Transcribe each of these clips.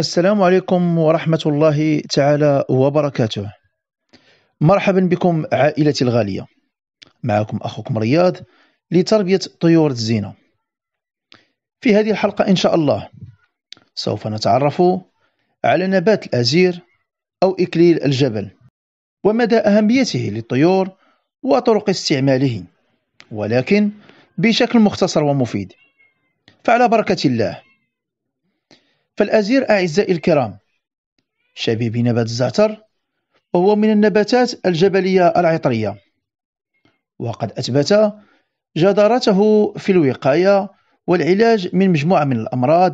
السلام عليكم ورحمة الله تعالى وبركاته مرحبا بكم عائلتي الغالية معكم أخوكم رياض لتربية طيور الزينة في هذه الحلقة إن شاء الله سوف نتعرف على نبات الأزير أو إكليل الجبل ومدى أهميته للطيور وطرق استعماله ولكن بشكل مختصر ومفيد فعلى بركة الله فالأزير أعزائي الكرام شبيب بنبات الزعتر وهو من النباتات الجبلية العطرية وقد أثبت جدارته في الوقاية والعلاج من مجموعة من الأمراض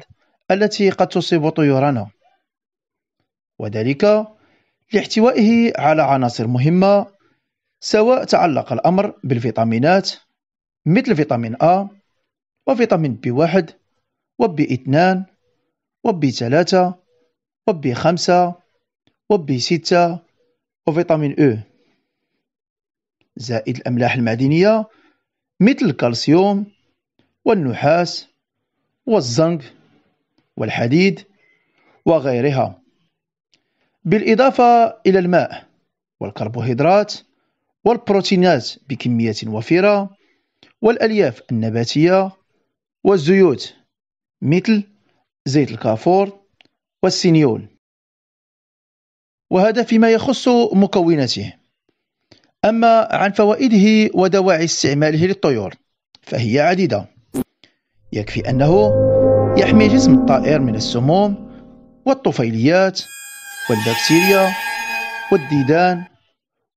التي قد تصيب طيورنا وذلك لاحتوائه على عناصر مهمة سواء تعلق الأمر بالفيتامينات مثل فيتامين أ وفيتامين بي واحد وبي 2 وبي ثلاثة وبي خمسة وبي ستة وفيتامين أو زائد الأملاح المعدنية مثل الكالسيوم والنحاس والزنك والحديد وغيرها بالإضافة إلى الماء والكربوهيدرات والبروتينات بكمية وفيرة والألياف النباتية والزيوت مثل زيت الكافور والسينيول وهذا فيما يخص مكوناته أما عن فوائده ودواعي استعماله للطيور فهي عديدة يكفي أنه يحمي جسم الطائر من السموم والطفيليات والبكتيريا والديدان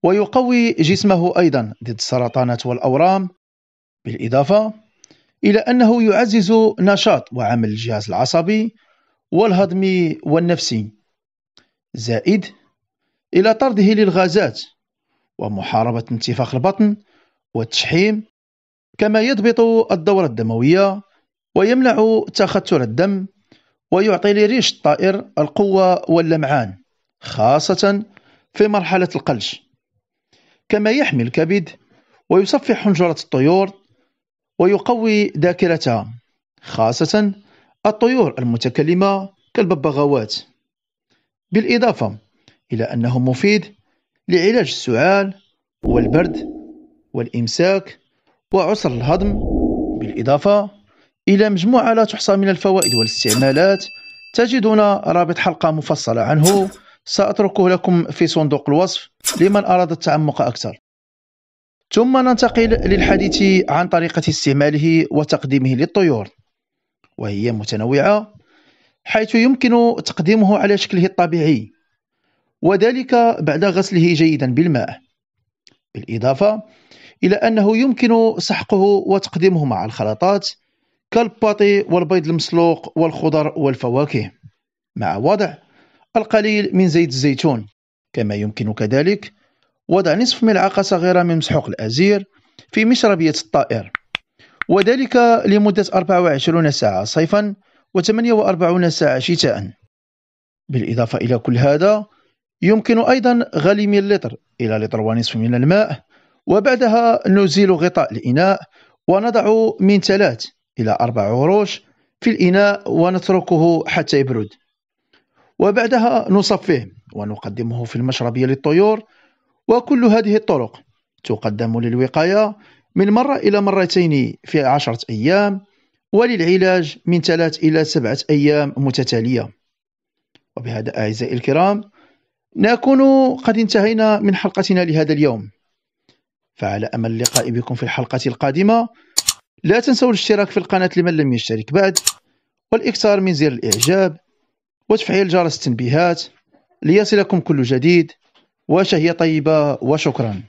ويقوي جسمه أيضا ضد السرطانات والأورام بالإضافة إلى أنه يعزز نشاط وعمل الجهاز العصبي والهضمي والنفسي زائد إلى طرده للغازات ومحاربة انتفاخ البطن والتشحيم كما يضبط الدورة الدموية ويمنع تخثر الدم ويعطي لريش الطائر القوة واللمعان خاصة في مرحلة القلش كما يحمي الكبد ويصفح حنجرة الطيور ويقوي ذاكرتها خاصة الطيور المتكلمة كالببغاوات بالإضافة إلى أنه مفيد لعلاج السعال والبرد والإمساك وعسر الهضم بالإضافة إلى مجموعة لا تحصى من الفوائد والاستعمالات تجدون رابط حلقة مفصلة عنه سأتركه لكم في صندوق الوصف لمن أراد التعمق أكثر ثم ننتقل للحديث عن طريقة استعماله وتقديمه للطيور وهي متنوعة حيث يمكن تقديمه على شكله الطبيعي وذلك بعد غسله جيدا بالماء بالإضافة إلى أنه يمكن سحقه وتقديمه مع الخلطات كالباطي والبيض المسلوق والخضر والفواكه مع وضع القليل من زيت الزيتون كما يمكن كذلك وضع نصف ملعقة صغيرة من مسحوق الأزير في مشربية الطائر وذلك لمدة 24 ساعة صيفا و48 ساعة شتاء بالإضافة إلى كل هذا يمكن أيضا غلي من لتر إلى لتر ونصف من الماء وبعدها نزيل غطاء الإناء ونضع من ثلاث إلى أربع عروش في الإناء ونتركه حتى يبرد وبعدها نصفيه ونقدمه في المشربية للطيور وكل هذه الطرق تقدم للوقاية من مرة إلى مرتين في عشرة أيام وللعلاج من ثلاث إلى سبعة أيام متتالية وبهذا أعزائي الكرام نكون قد انتهينا من حلقتنا لهذا اليوم فعلى أمل اللقاء بكم في الحلقة القادمة لا تنسوا الاشتراك في القناة لمن لم يشترك بعد والإكثار من زر الإعجاب وتفعيل جرس التنبيهات ليصلكم كل جديد واش هي طيبة وشكرا